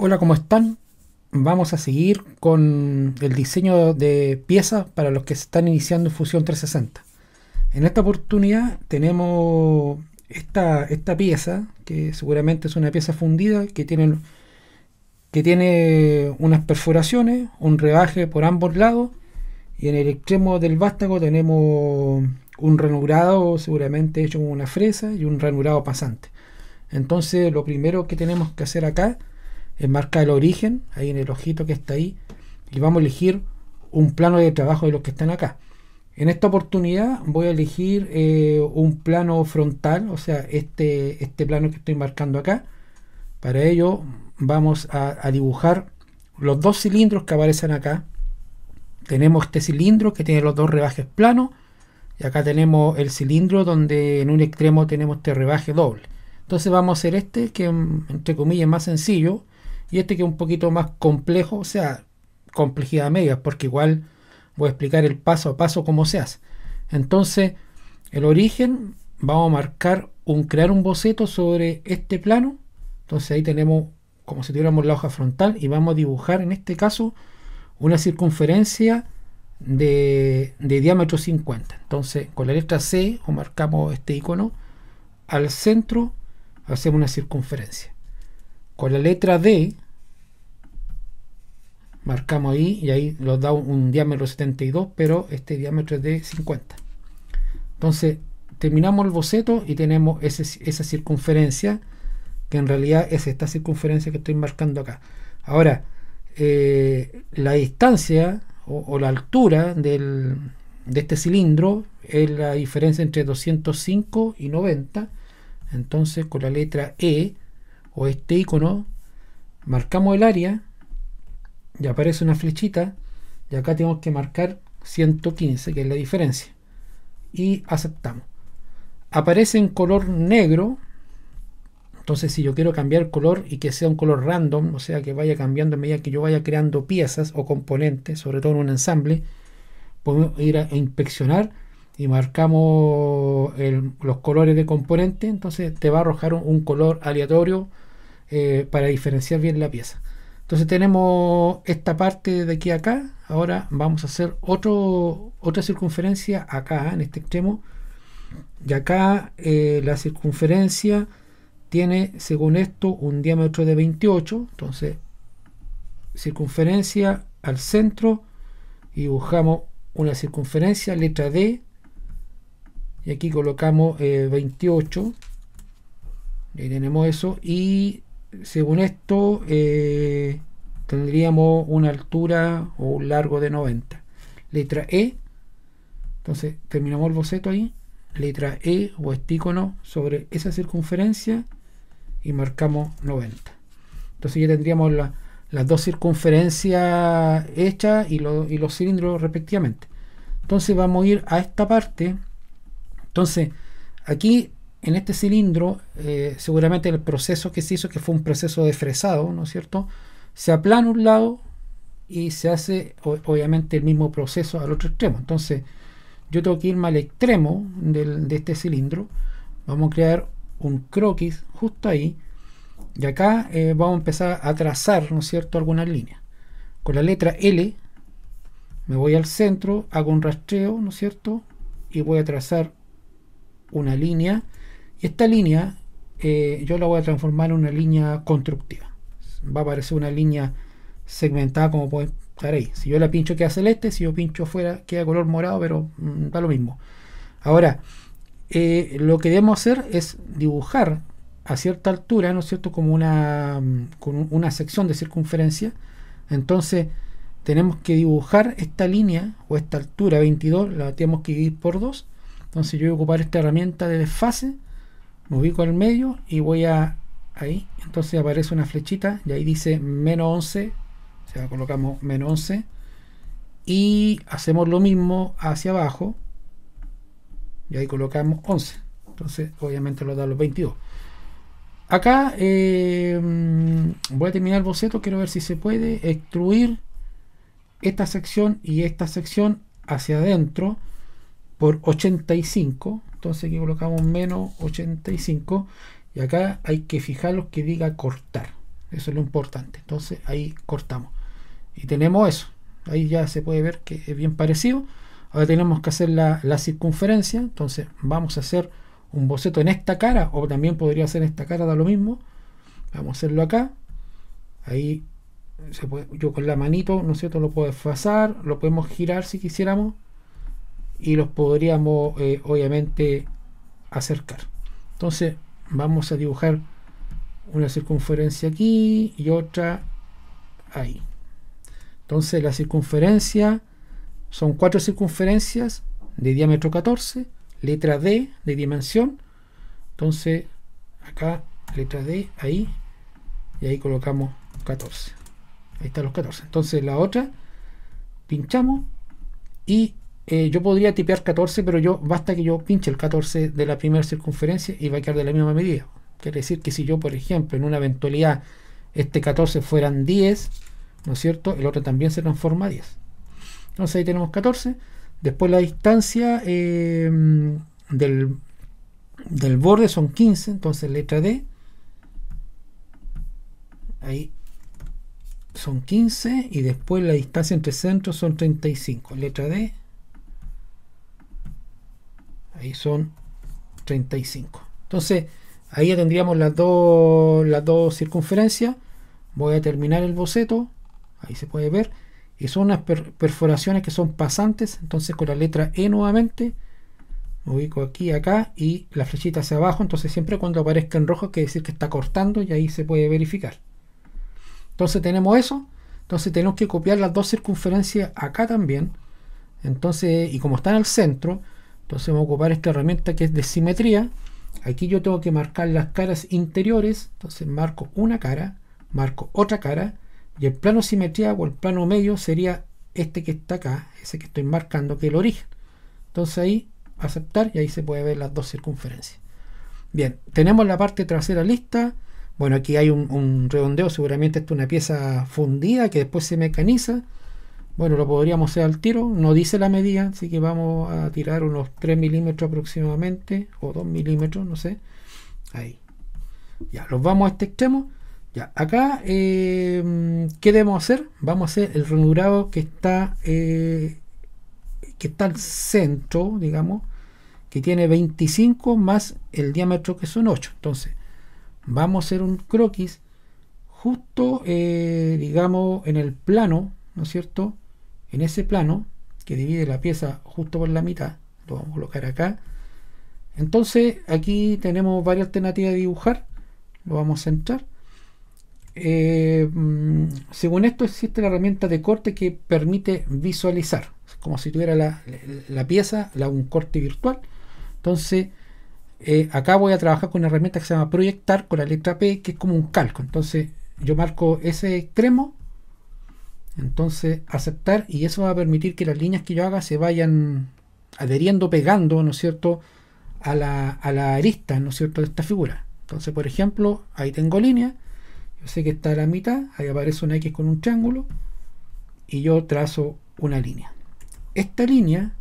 Hola, ¿cómo están? Vamos a seguir con el diseño de piezas para los que se están iniciando Fusión 360. En esta oportunidad tenemos esta, esta pieza, que seguramente es una pieza fundida, que tiene, que tiene unas perforaciones, un rebaje por ambos lados, y en el extremo del vástago tenemos un ranurado seguramente hecho con una fresa y un ranurado pasante. Entonces lo primero que tenemos que hacer acá enmarca eh, el origen, ahí en el ojito que está ahí, y vamos a elegir un plano de trabajo de los que están acá. En esta oportunidad voy a elegir eh, un plano frontal, o sea, este, este plano que estoy marcando acá. Para ello vamos a, a dibujar los dos cilindros que aparecen acá. Tenemos este cilindro que tiene los dos rebajes planos. Y acá tenemos el cilindro donde en un extremo tenemos este rebaje doble. Entonces vamos a hacer este que entre comillas es más sencillo y este que es un poquito más complejo, o sea, complejidad media, porque igual voy a explicar el paso a paso cómo se hace. Entonces, el origen, vamos a marcar un crear un boceto sobre este plano. Entonces ahí tenemos como si tuviéramos la hoja frontal y vamos a dibujar en este caso una circunferencia de, de diámetro 50. Entonces con la letra C o marcamos este icono al centro hacemos una circunferencia. Con la letra D, marcamos ahí y ahí nos da un, diámetro 72, pero este diámetro es de 50. Entonces, terminamos el boceto y tenemos esa circunferencia, que en realidad es esta circunferencia que estoy marcando acá. Ahora, eh, la distancia o, la altura de este cilindro es la diferencia entre 205 y 90. Entonces, con la letra E este icono, marcamos el área y aparece una flechita y acá tenemos que marcar 115, que es la diferencia. Y aceptamos. Aparece en color negro. Entonces, si yo quiero cambiar color y que sea un color random, o sea, que vaya cambiando a medida que yo vaya creando piezas o componentes, sobre todo en un ensamble, podemos ir a inspeccionar y marcamos los colores de componente. Entonces, te va a arrojar un color aleatorio eh, para diferenciar bien la pieza. Entonces tenemos esta parte de aquí a acá. Ahora vamos a hacer otro, otra circunferencia acá, ¿eh? en este extremo. Y acá eh, la circunferencia tiene, según esto, un diámetro de 28. Entonces, circunferencia al centro. Y dibujamos una circunferencia, letra D. Y aquí colocamos 28. Y tenemos eso. Y según esto, eh, tendríamos una altura o un largo de 90. Letra E, entonces terminamos el boceto ahí. Letra E o estícono sobre esa circunferencia y marcamos 90. Entonces ya tendríamos las dos circunferencias hechas y, y los cilindros respectivamente. Entonces vamos a ir a esta parte. Entonces aquí en este cilindro, eh, seguramente el proceso que se hizo, que fue un proceso de fresado, ¿no es cierto? Se aplana un lado y se hace obviamente el mismo proceso al otro extremo. Entonces, yo tengo que irme al extremo de este cilindro. Vamos a crear un croquis justo ahí. Y acá eh, vamos a empezar a trazar, ¿no es cierto?, algunas líneas. Con la letra L me voy al centro, hago un rastreo, ¿no es cierto? Y voy a trazar una línea y esta línea eh, yo la voy a transformar en una línea constructiva. Va a aparecer una línea segmentada como pueden estar ahí. Si yo la pincho queda celeste, si yo pincho fuera queda color morado, pero mm, da lo mismo. Ahora, eh, lo que debemos hacer es dibujar a cierta altura, ¿no es cierto?, como una, mm, una sección de circunferencia. Entonces, tenemos que dibujar esta línea o esta altura 22, la tenemos que dividir por 2. Entonces, yo voy a ocupar esta herramienta de desfase me ubico el medio y voy a ahí, entonces aparece una flechita y ahí dice menos 11, o sea, colocamos menos 11 y hacemos lo mismo hacia abajo y ahí colocamos 11, entonces obviamente lo da los 22. Acá eh, mm, voy a terminar el boceto, quiero ver si se puede extruir esta sección y esta sección hacia adentro por 85 entonces aquí colocamos menos 85 y acá hay que fijar los que diga cortar eso es lo importante entonces ahí cortamos y tenemos eso ahí ya se puede ver que es bien parecido ahora tenemos que hacer la, circunferencia entonces vamos a hacer un boceto en esta cara o también podría hacer en esta cara da lo mismo vamos a hacerlo acá ahí se puede, yo con la manito no es cierto lo puedo desfasar lo podemos girar si quisiéramos y los podríamos eh, obviamente acercar. Entonces vamos a dibujar una circunferencia aquí y otra ahí. Entonces la circunferencia son cuatro circunferencias de diámetro 14, letra D de dimensión. Entonces acá letra D ahí y ahí colocamos 14. Ahí están los 14. Entonces la otra pinchamos y eh, yo podría tipear 14, pero yo basta que yo pinche el 14 de la primera circunferencia y va a quedar de la misma medida. Quiere decir que si yo, por ejemplo, en una eventualidad este 14 fueran 10, ¿no es cierto? El otro también se transforma a 10. Entonces ahí tenemos 14. Después la distancia eh, del, del borde son 15, entonces letra D. Ahí son 15 y después la distancia entre centros son 35. Letra D Ahí son 35. Entonces, ahí ya tendríamos las dos, las dos circunferencias. Voy a terminar el boceto. Ahí se puede ver. Y son unas perforaciones que son pasantes. Entonces, con la letra E nuevamente. Me ubico aquí, acá. Y la flechita hacia abajo. Entonces, siempre cuando aparezca en rojo, quiere decir que está cortando. Y ahí se puede verificar. Entonces, tenemos eso. Entonces, tenemos que copiar las dos circunferencias acá también. Entonces, y como está en el centro entonces vamos a ocupar esta herramienta que es de simetría. Aquí yo tengo que marcar las caras interiores. Entonces marco una cara, marco otra cara. Y el plano simetría o el plano medio sería este que está acá, ese que estoy marcando, que es el origen. Entonces ahí aceptar y ahí se puede ver las dos circunferencias. Bien, tenemos la parte trasera lista. Bueno, aquí hay un, redondeo, seguramente esto es una pieza fundida que después se mecaniza. Bueno, lo podríamos hacer al tiro, no dice la medida, así que vamos a tirar unos 3 milímetros aproximadamente, o 2 milímetros, no sé. Ahí. Ya, los vamos a este extremo. Ya, acá, eh, ¿qué debemos hacer? Vamos a hacer el ranurado que está, eh, que está al centro, digamos, que tiene 25 más el diámetro que son 8. Entonces, vamos a hacer un croquis justo, eh, digamos, en el plano, ¿no es cierto? En ese plano, que divide la pieza justo por la mitad, lo vamos a colocar acá. Entonces, aquí tenemos varias alternativas de dibujar. Lo vamos a centrar. Eh, mm, según esto, existe la herramienta de corte que permite visualizar, como si tuviera la, pieza, un corte virtual. Entonces, eh, acá voy a trabajar con una herramienta que se llama proyectar con la letra P, que es como un calco. Entonces, yo marco ese extremo entonces, aceptar y eso va a permitir que las líneas que yo haga se vayan adheriendo, pegando, ¿no es cierto?, a la, a la arista, ¿no es cierto?, de esta figura. Entonces, por ejemplo, ahí tengo línea, yo sé que está a la mitad, ahí aparece una X con un triángulo y yo trazo una línea. Esta línea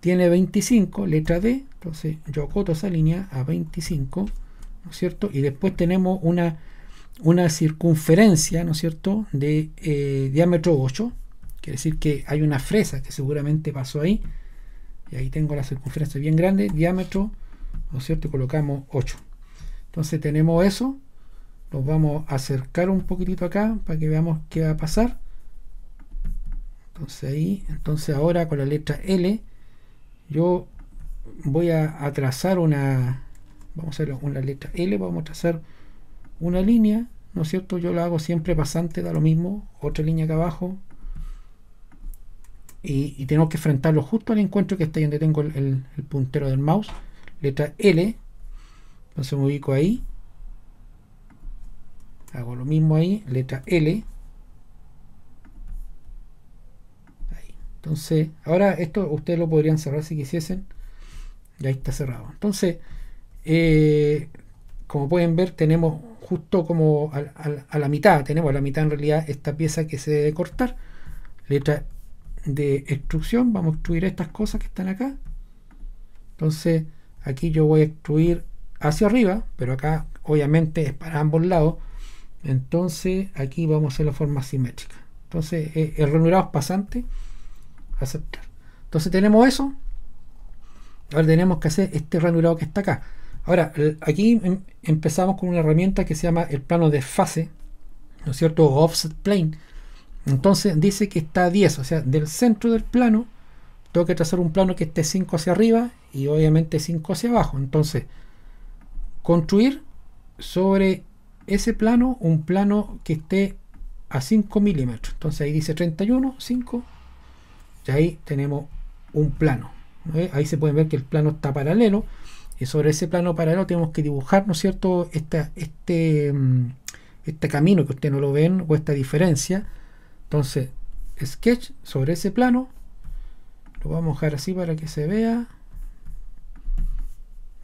tiene 25, letra D, entonces yo coto esa línea a 25, ¿no es cierto? Y después tenemos una una circunferencia, ¿no es cierto?, de eh, diámetro 8, quiere decir que hay una fresa que seguramente pasó ahí, y ahí tengo la circunferencia bien grande, diámetro, ¿no es cierto?, colocamos 8. Entonces tenemos eso, nos vamos a acercar un poquitito acá para que veamos qué va a pasar. Entonces ahí, entonces ahora con la letra L, yo voy a, trazar una, vamos a hacer una letra L, vamos a trazar una línea, ¿no es cierto? Yo la hago siempre pasante, da lo mismo, otra línea acá abajo. Y, tenemos que enfrentarlo justo al encuentro que está ahí donde tengo el, puntero del mouse. Letra L. Entonces me ubico ahí. Hago lo mismo ahí, letra L. Ahí. Entonces, ahora esto ustedes lo podrían cerrar si quisiesen. Y ahí está cerrado. Entonces, eh, como pueden ver, tenemos justo como a, la mitad, tenemos a la mitad en realidad esta pieza que se debe cortar. Letra de extrusión, vamos a extruir estas cosas que están acá. Entonces, aquí yo voy a extruir hacia arriba, pero acá obviamente es para ambos lados. Entonces, aquí vamos a hacer la forma simétrica. Entonces, eh, el ranurado es pasante, aceptar. Entonces tenemos eso. Ahora tenemos que hacer este ranurado que está acá. Ahora, aquí em, empezamos con una herramienta que se llama el plano de fase, ¿no es cierto? offset plane. Entonces dice que está a 10, o sea, del centro del plano tengo que trazar un plano que esté 5 hacia arriba y obviamente 5 hacia abajo. Entonces, construir sobre ese plano un plano que esté a 5 milímetros. Entonces ahí dice 31, 5, y ahí tenemos un plano. Ahí se puede ver que el plano está paralelo y sobre ese plano paralelo tenemos que dibujar, ¿no es cierto?, este, mm, este camino que ustedes no lo ven o esta diferencia. Entonces, sketch sobre ese plano. Lo vamos a dejar así para que se vea.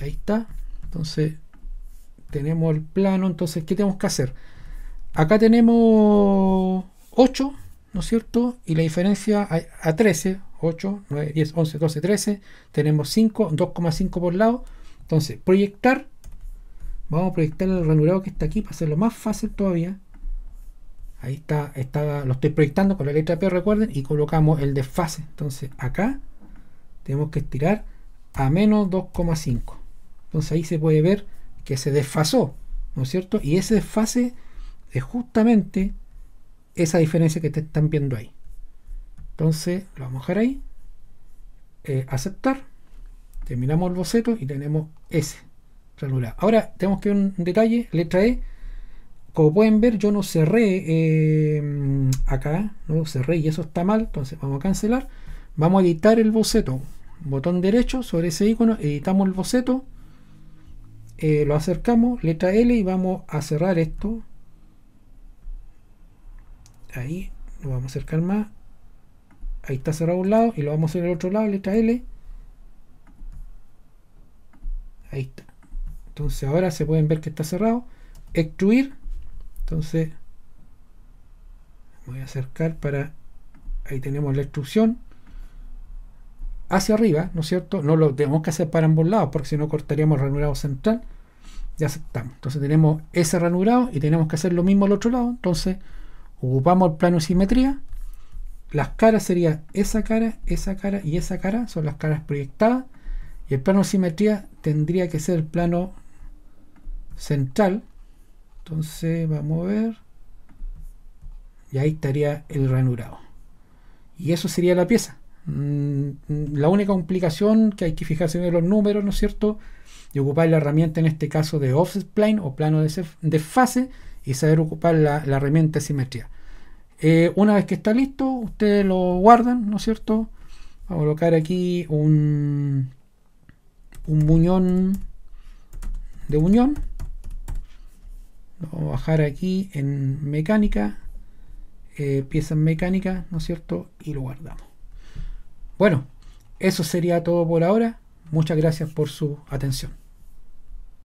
Ahí está. Entonces, tenemos el plano. Entonces, ¿qué tenemos que hacer? Acá tenemos 8, ¿no es cierto? Y la diferencia a 13, 8, 9, 10, 11, 12, 13. Tenemos 5, 2,5 por lado. Entonces, proyectar. Vamos a proyectar el ranurado que está aquí para hacerlo más fácil todavía. Ahí está, está, lo estoy proyectando con la letra P, recuerden, y colocamos el desfase. Entonces, acá tenemos que estirar a menos 2,5. Entonces ahí se puede ver que se desfasó, ¿no es cierto? Y ese desfase es justamente esa diferencia que te están viendo ahí. Entonces, lo vamos a dejar ahí. Eh, aceptar. Terminamos el boceto y tenemos S Ahora tenemos que un detalle, letra E. Como pueden ver, yo no cerré eh, acá, no cerré y eso está mal, entonces vamos a cancelar. Vamos a editar el boceto. Botón derecho sobre ese icono, editamos el boceto, eh, lo acercamos, letra L y vamos a cerrar esto. Ahí, lo vamos a acercar más. Ahí está cerrado un lado y lo vamos a hacer el otro lado, letra L. Ahí está. Entonces ahora se pueden ver que está cerrado. Extruir. Entonces voy a acercar para... Ahí tenemos la extrusión. Hacia arriba, ¿no es cierto? No lo tenemos que hacer para ambos lados porque si no cortaríamos el ranurado central. Ya aceptamos. Entonces tenemos ese ranurado y tenemos que hacer lo mismo al otro lado. Entonces ocupamos el plano de simetría. Las caras serían esa cara, esa cara y esa cara. Son las caras proyectadas el plano de simetría tendría que ser el plano central. Entonces vamos a ver. Y ahí estaría el ranurado. Y eso sería la pieza. Mm, mm, la única complicación que hay que fijarse en los números, ¿no es cierto? Y ocupar la herramienta en este caso de offset plane o plano de, fase. y saber ocupar la, herramienta de simetría. Eh, una vez que está listo, ustedes lo guardan, ¿no es cierto? Vamos a colocar aquí un, un buñón de unión. vamos a bajar aquí en mecánica, eh, piezas mecánicas mecánica, ¿no es cierto? Y lo guardamos. Bueno, eso sería todo por ahora. Muchas gracias por su atención.